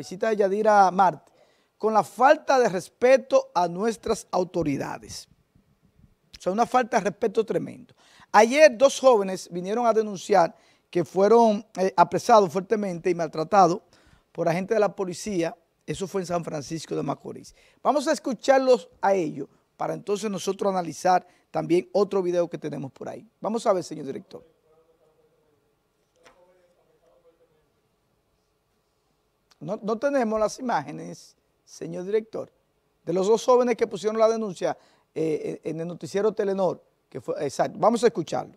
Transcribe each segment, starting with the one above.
visita de Yadira Marte, con la falta de respeto a nuestras autoridades. O sea, una falta de respeto tremendo. Ayer dos jóvenes vinieron a denunciar que fueron eh, apresados fuertemente y maltratados por agentes de la policía. Eso fue en San Francisco de Macorís. Vamos a escucharlos a ellos para entonces nosotros analizar también otro video que tenemos por ahí. Vamos a ver, señor director. No, no, tenemos las imágenes, señor director, de los dos jóvenes que pusieron la denuncia eh, en el noticiero Telenor. que fue Exacto, vamos a escucharlo.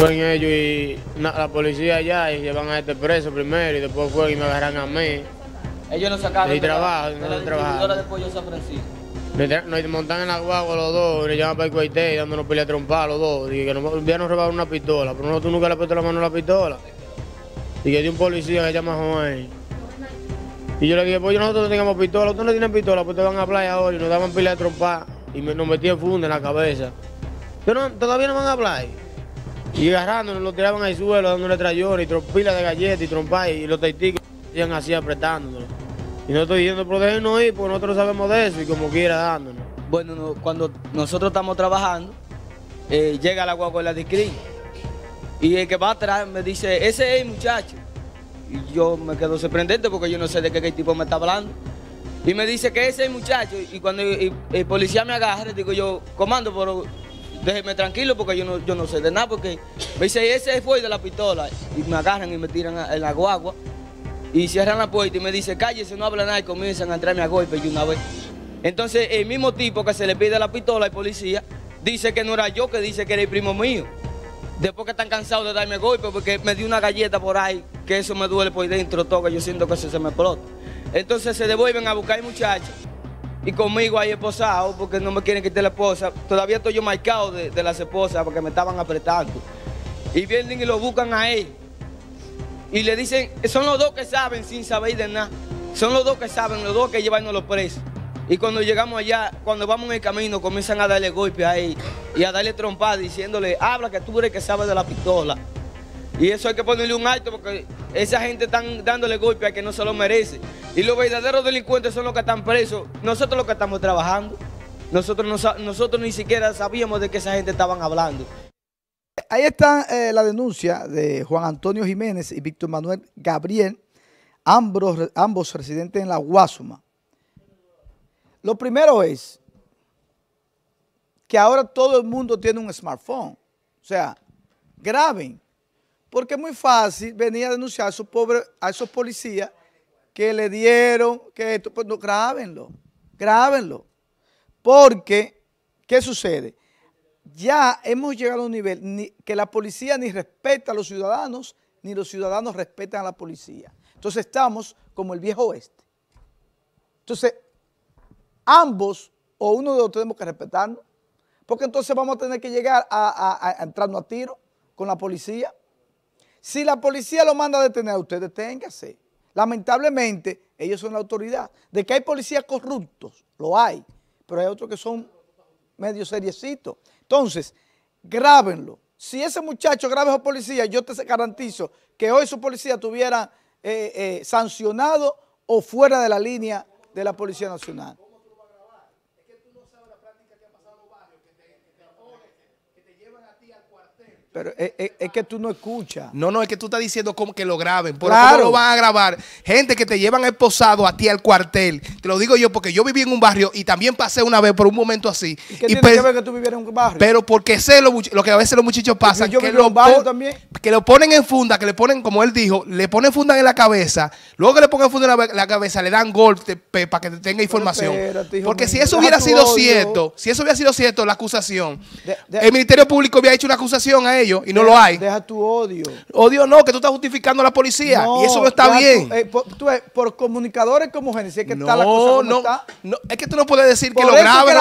Fueron ellos y la policía allá y llevan a este preso primero y después fueron y me agarran a mí. Ellos no sacaron y trabajo, de, no trabajan. de pollo Nos montan en la guagua los dos, y le llaman para el cuartel dándonos pelea a los dos. Y que nos, nos robaron una pistola, pero nosotros nunca le puesto la mano a la pistola y que de un policía que llama Juan. Y yo le dije, pues nosotros no tenemos pistola, ustedes no tienen pistola, pues te van a playa ahora y nos daban pila de trompa y me, nos metían funda en la cabeza. Pero todavía no van a playa. Y agarrándonos, lo tiraban al suelo, dándole trayones y pilas de galletas y trompa y los que hacían así apretándonos. Y no estoy diciendo, pero déjenos ir, porque nosotros sabemos de eso y como quiera dándonos. Bueno, cuando nosotros estamos trabajando, eh, llega la guagua de la discrín y el que va atrás me dice, ese es el muchacho. Y yo me quedo sorprendente porque yo no sé de qué, tipo me está hablando. Y me dice que ese es el muchacho. Y cuando el, policía me agarra, digo yo, comando, pero déjeme tranquilo porque yo no, yo no sé de nada. Porque me dice, ese fue de la pistola. Y me agarran y me tiran en la guagua. Y cierran la puerta y me dice, cállese, no habla nada. Y comienzan a entrarme a golpe y una vez. Entonces, el mismo tipo que se le pide la pistola al policía, dice que no era yo, que dice que era el primo mío. Después que están cansados de darme golpe, porque me dio una galleta por ahí, que eso me duele por dentro, toca, yo siento que eso se me explota. Entonces se devuelven a buscar muchachos y conmigo ahí esposado porque no me quieren quitar la esposa. Todavía estoy yo marcado de, de las esposas porque me estaban apretando. Y vienen y lo buscan a él. Y le dicen, son los dos que saben sin saber de nada. Son los dos que saben, los dos que llevan a los presos. Y cuando llegamos allá, cuando vamos en el camino, comienzan a darle golpes ahí y a darle trompadas diciéndole, habla que tú eres que sabes de la pistola. Y eso hay que ponerle un alto porque esa gente está dándole golpes a que no se lo merece. Y los verdaderos delincuentes son los que están presos, nosotros los que estamos trabajando. Nosotros, nosotros ni siquiera sabíamos de que esa gente estaban hablando. Ahí está eh, la denuncia de Juan Antonio Jiménez y Víctor Manuel Gabriel, ambos, ambos residentes en la Guasuma. Lo primero es que ahora todo el mundo tiene un smartphone. O sea, graben. Porque es muy fácil venir a denunciar a esos, a esos policías que le dieron, que esto, pues no, grábenlo, grábenlo. Porque, ¿qué sucede? Ya hemos llegado a un nivel que la policía ni respeta a los ciudadanos, ni los ciudadanos respetan a la policía. Entonces estamos como el viejo oeste. Entonces, ambos o uno de los tenemos que respetarnos, porque entonces vamos a tener que llegar a, entrarnos a tiro con la policía. Si la policía lo manda a detener, ustedes deténgase. Lamentablemente, ellos son la autoridad. De que hay policías corruptos, lo hay, pero hay otros que son medio seriecitos. Entonces, grábenlo. Si ese muchacho a su policía, yo te garantizo que hoy su policía estuviera eh, eh, sancionado o fuera de la línea de la Policía Nacional. Pero eh, eh, es, que tú no escuchas. No, no, es que tú estás diciendo como que lo graben. Por claro. lo van a grabar. Gente que te llevan esposado a ti al cuartel. Te lo digo yo porque yo viví en un barrio y también pasé una vez por un momento así. ¿Y qué tiene que que tú vivieras en un barrio? Pero porque sé lo, lo que a veces los muchachos pasan. que, lo también. que lo ponen en funda, que le ponen, como él dijo, le ponen funda en la cabeza. Luego que le ponen funda en la, cabeza, le dan golpe para que te tenga información. porque si eso hubiera sido cierto, si eso hubiera sido cierto, la acusación, el Ministerio Público hubiera hecho una acusación a él y no lo hay. Deja tu odio. Odio no, que tú estás justificando a la policía. y eso no está bien. Eh, por, comunicadores como Génesis es que está la cosa no, está. es que tú no puedes decir que lo graben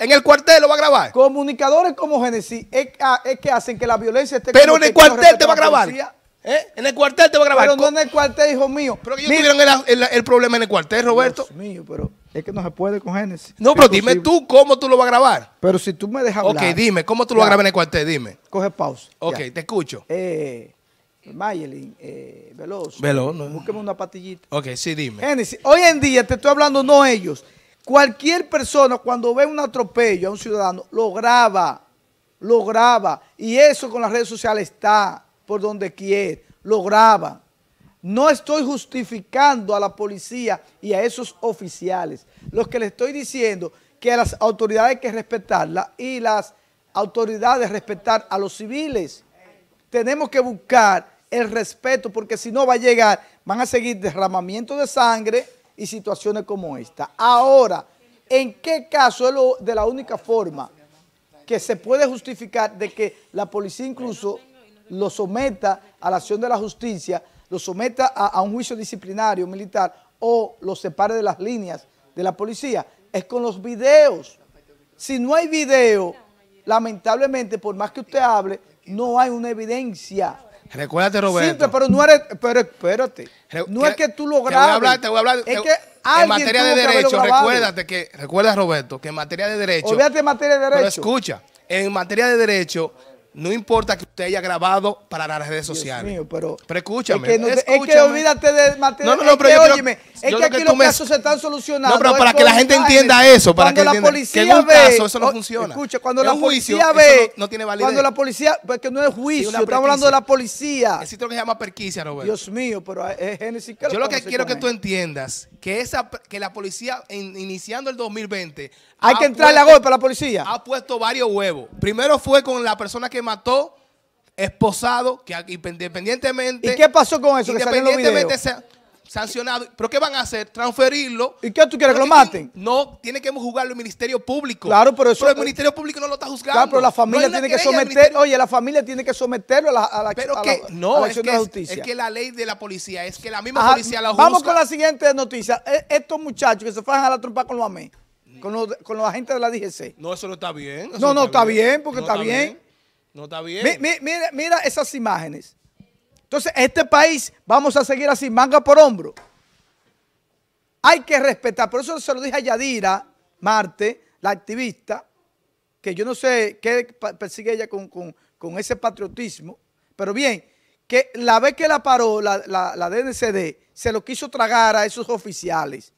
en el cuartel lo va a grabar. Comunicadores como Génesis es, que ah, hacen que la violencia esté... Pero en el cuartel te va a grabar. ¿Eh? En el cuartel te va a grabar. Pero no en el cuartel, hijo mío. Pero ellos el, problema en el cuartel, Roberto. mío, pero es que no se puede con Génesis. No, pero dime tú cómo tú lo vas a grabar. Pero si tú me dejas hablar. Ok, dime, ¿cómo tú lo vas a grabar en el cuartel? Dime. Coge pausa. Ok, te escucho. Eh, Mayelin, eh, Veloz. Búsqueme una patillita. Ok, sí, dime. Génesis, hoy en día te estoy hablando, no ellos. Cualquier persona cuando ve un atropello a un ciudadano, lo graba, lo graba. Y eso con las redes sociales está por donde quiera, lo graba. No estoy justificando a la policía y a esos oficiales. Los que le estoy diciendo que a las autoridades hay que respetarlas y las autoridades respetar a los civiles. Tenemos que buscar el respeto porque si no va a llegar, van a seguir derramamiento de sangre y situaciones como esta. Ahora, ¿en qué caso es lo de la única forma que se puede justificar de que la policía incluso lo someta a la acción de la justicia lo someta a, un juicio disciplinario militar o lo separe de las líneas de la policía, es con los videos. Si no hay video, lamentablemente, por más que usted hable, no hay una evidencia. Recuérdate, Roberto. pero no eres, pero espérate. no es que tú lograste. voy a hablar, voy a hablar. Es que en materia de derecho, recuérdate que, recuerda, Roberto, que en materia de derecho. en materia de derecho. Pero escucha, en materia de derecho, no importa que usted haya grabado para las redes sociales. Dios Mío, pero, pero, escúchame, es que, olvídate de No, no, no, pero yo es que aquí los casos se están solucionando. No, pero para, que la gente entienda eso, para que la policía que en un caso eso no funciona. Escucha, cuando la policía ve, no, tiene validez. Cuando la policía, porque pues no es juicio, estamos hablando de la policía. Existe lo que se llama perquicia, Roberto. Dios mío, pero es Génesis. Yo lo que quiero que tú entiendas que, esa, que la policía, iniciando el 2020... Hay que entrarle a golpe a la policía. Ha puesto varios huevos. Primero fue con la persona que mató, esposado, que independientemente... ¿Y qué pasó con eso? Independientemente sancionado. ¿Pero qué van a hacer? Transferirlo. ¿Y qué tú quieres que lo maten? No, tiene que juzgarlo el Ministerio Público. Claro, pero eso. Pero el Ministerio Público no lo está juzgando. Claro, pero la familia tiene que someter. Oye, la familia tiene que someterlo a la, a la la, no, que, justicia. Es, que la ley de la policía es que la misma policía la juzga. Vamos con la siguiente noticia. E, estos muchachos que se fajan a la trompa con los amén. Con los, agentes de la DGC. No, eso no está bien. no, no está, bien, porque está, bien. No está bien. mira, mira esas imágenes. Entonces, este país vamos a seguir así, manga por hombro. Hay que respetar. Por eso se lo dije a Yadira Marte, la activista, que yo no sé qué persigue ella con, ese patriotismo. Pero bien, que la vez que la paró la, la, la DNCD, se lo quiso tragar a esos oficiales.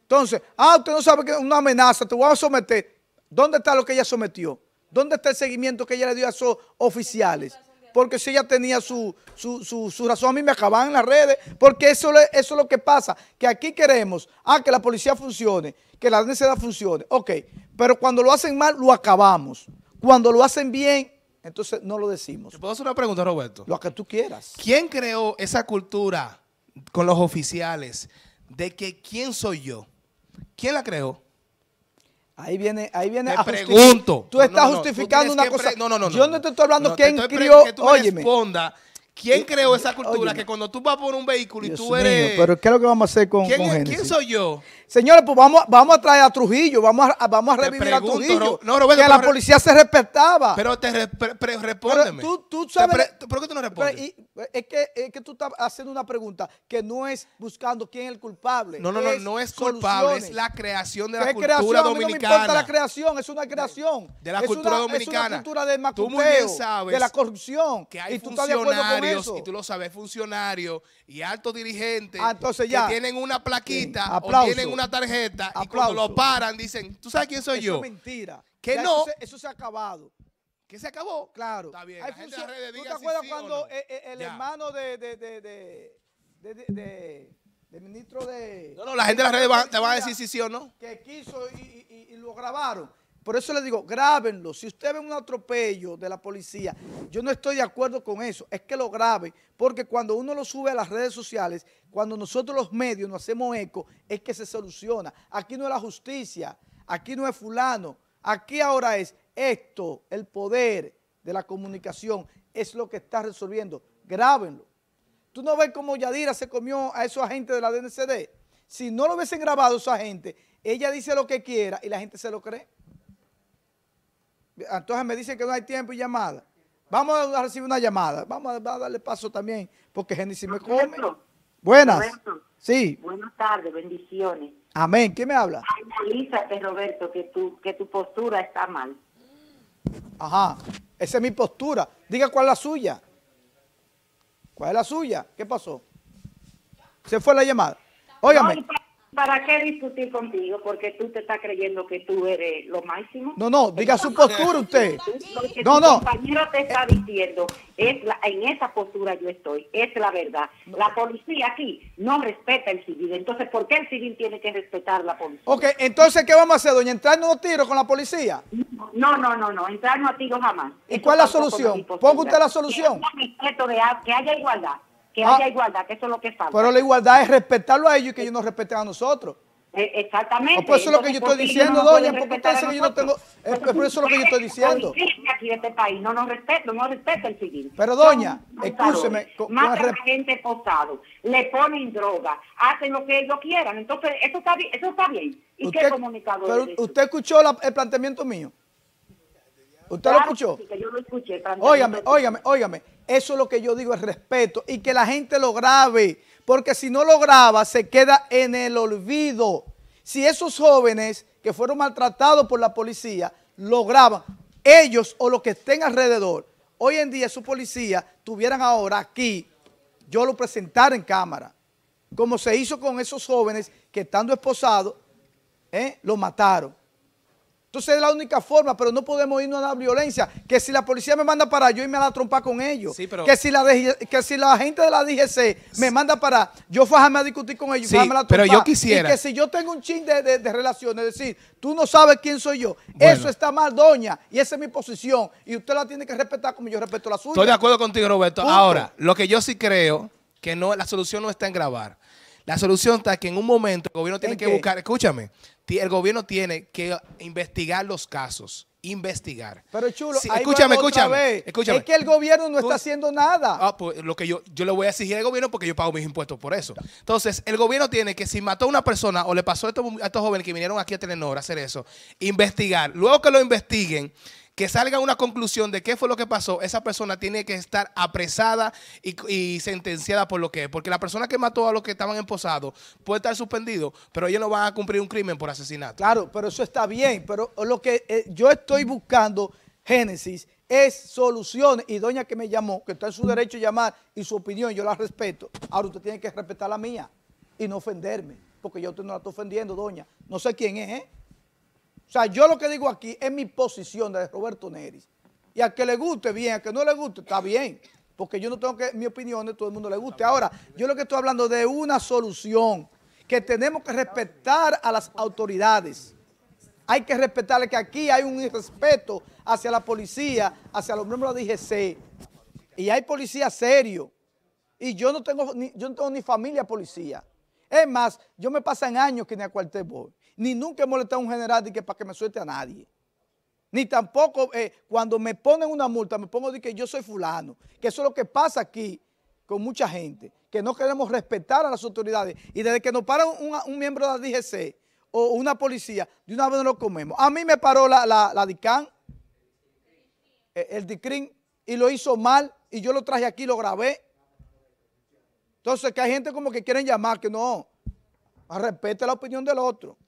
Entonces, ah, usted no sabe que es una amenaza, te voy a someter. ¿Dónde está lo que ella sometió? ¿Dónde está el seguimiento que ella le dio a esos oficiales? porque si ella tenía su, su, su, razón, a mí me acababan en las redes, porque eso, eso es lo que pasa, que aquí queremos, ah, que la policía funcione, que la necesidad funcione, ok, pero cuando lo hacen mal, lo acabamos, cuando lo hacen bien, entonces no lo decimos. puedo hacer una pregunta, Roberto? Lo que tú quieras. ¿Quién creó esa cultura con los oficiales de que quién soy yo? ¿Quién la creó? Ahí viene, ahí viene. a pregunto. Tú estás justificando una cosa. No, no, no. Yo no te estoy hablando quién crió. Óyeme. Responda ¿Quién creó esa cultura? que cuando tú vas por un vehículo y tú eres. pero ¿qué es lo que vamos a hacer con, ¿Quién, ¿Quién soy yo? Señores, pues vamos, vamos a traer a Trujillo, vamos a, vamos a revivir a Trujillo. No, que la policía se respetaba. Pero te respóndeme. Pero ¿Por qué tú no respondes? es, que, es que tú estás haciendo una pregunta que no es buscando quién es el culpable. No, no, no, no, es culpable, es la creación de la cultura dominicana. A mí no me importa la creación, es una creación. De, la cultura dominicana. Es una cultura del macuteo, tú muy bien sabes de la corrupción. Que hay y tú estás y tú lo sabes, funcionarios y altos dirigentes ah, que tienen una plaquita o tienen una tarjeta y cuando lo paran dicen, ¿tú sabes quién soy yo? Eso es mentira. Que no. Eso se, ha acabado. ¿Que se acabó? Claro. Está bien. Hay ¿Tú te acuerdas cuando e, e, el, hermano de, del ministro de... No, no, la gente de las redes te va a decir si sí o no. Que quiso y lo grabaron. Por eso les digo, grábenlo. Si usted ve un atropello de la policía, yo no estoy de acuerdo con eso. Es que lo graben, porque cuando uno lo sube a las redes sociales, cuando nosotros los medios nos hacemos eco, es que se soluciona. Aquí no es la justicia, aquí no es fulano. Aquí ahora es esto, el poder de la comunicación, es lo que está resolviendo. Grábenlo. ¿Tú no ves cómo Yadira se comió a esos agentes de la DNCD? Si no lo hubiesen grabado esa gente, ella dice lo que quiera y la gente se lo cree. Entonces me dicen que no hay tiempo y llamada. Vamos a recibir una llamada. Vamos a, darle paso también, porque Génesis me come. Buenas. sí. Buenas tardes, bendiciones. Amén. ¿Quién me habla? Analízate, Roberto, que tu, que tu postura está mal. Ajá. Esa es mi postura. Diga cuál es la suya. ¿Cuál es la suya? ¿Qué pasó? Se fue la llamada. Óigame. ¿Para qué discutir contigo? Porque tú te estás creyendo que tú eres lo máximo. No, no, diga su postura usted. Lo no, no. compañero te está diciendo, es en esa postura yo estoy, es la verdad. La policía aquí no respeta el civil, entonces ¿por qué el civil tiene que respetar la policía? Ok, entonces ¿qué vamos a hacer, doña? ¿Entrarnos a tiros con la policía? No, no, no, no, entrarnos a tiros jamás. ¿Y cuál es la solución? Ponga usted la solución. que haya igualdad que ah. haya igualdad, que eso es lo que falta. Pero la igualdad es respetarlo a ellos y que ellos nos respeten a nosotros. Eh, exactamente. por eso es lo que yo estoy diciendo, doña, porque usted dice yo no tengo... Es, por eso es lo que yo estoy diciendo. aquí de este país, no nos respeta, no respeta el civil. Pero doña, escúcheme... Matan a gente posado, le ponen droga, hacen lo que ellos quieran. Entonces, eso está, bien, eso está bien. ¿Y qué comunicador Pero usted escuchó el planteamiento mío. ¿Usted lo escuchó? Sí, yo lo escuché. Óigame, óigame, óigame. Eso es lo que yo digo, es respeto. Y que la gente lo grabe. Porque si no lo graba, se queda en el olvido. Si esos jóvenes que fueron maltratados por la policía lo graban, ellos o los que estén alrededor, hoy en día su policía tuvieran ahora aquí, yo lo presentara en cámara. Como se hizo con esos jóvenes que estando esposados, ¿eh? lo mataron. Entonces es la única forma, pero no podemos irnos a la violencia. Que si la policía me manda para yo irme a la con ellos. que, si la que si la gente de la DGC me manda para yo fájame a discutir con ellos, la Pero yo quisiera. Y que si yo tengo un chin de, relaciones, es decir, tú no sabes quién soy yo. Eso está mal, doña, y esa es mi posición. Y usted la tiene que respetar como yo respeto la suya. Estoy de acuerdo contigo, Roberto. Ahora, lo que yo sí creo, que no, la solución no está en grabar. La solución está que en un momento el gobierno tiene que buscar, escúchame, el gobierno tiene que investigar los casos investigar. Pero chulo, escúchame, escúchame, Es que el gobierno no está haciendo nada. Ah, pues lo que yo, yo le voy a exigir al gobierno porque yo pago mis impuestos por eso. Entonces, el gobierno tiene que, si mató a una persona o le pasó a estos jóvenes que vinieron aquí a Telenor a hacer eso, investigar. Luego que lo investiguen, que salga una conclusión de qué fue lo que pasó, esa persona tiene que estar apresada y, sentenciada por lo que es. Porque la persona que mató a los que estaban emposados puede estar suspendido, pero ellos no van a cumplir un crimen por asesinato. Claro, pero eso está bien. Pero lo que eh, yo estoy buscando, Génesis, es soluciones. Y doña que me llamó, que está en su derecho a llamar y su opinión, yo la respeto. Ahora usted tiene que respetar la mía y no ofenderme, porque yo no la estoy ofendiendo, doña. No sé quién es, ¿eh? O sea, yo lo que digo aquí es mi posición de Roberto Neris. Y a que le guste, bien, a que no le guste, está bien. Porque yo no tengo que, mi opinión de todo el mundo le guste. Ahora, yo lo que estoy hablando de una solución que tenemos que respetar a las autoridades. Hay que respetarle que aquí hay un irrespeto hacia la policía, hacia los miembros de IGC. Y hay policía serio. Y yo no tengo ni, yo no tengo ni familia policía. Es más, yo me pasan años que ni a cuartel voy ni nunca he molestado a un general de que para que me suelte a nadie. Ni tampoco eh, cuando me ponen una multa, me pongo de que yo soy fulano. Que eso es lo que pasa aquí con mucha gente, que no queremos respetar a las autoridades. Y desde que nos para un, miembro de la DGC o una policía, de una vez no lo comemos. A mí me paró la, DICAN, eh, el, DICRIN, y lo hizo mal, y yo lo traje aquí, lo grabé. Entonces que hay gente como que quieren llamar, que no, respete la opinión del otro.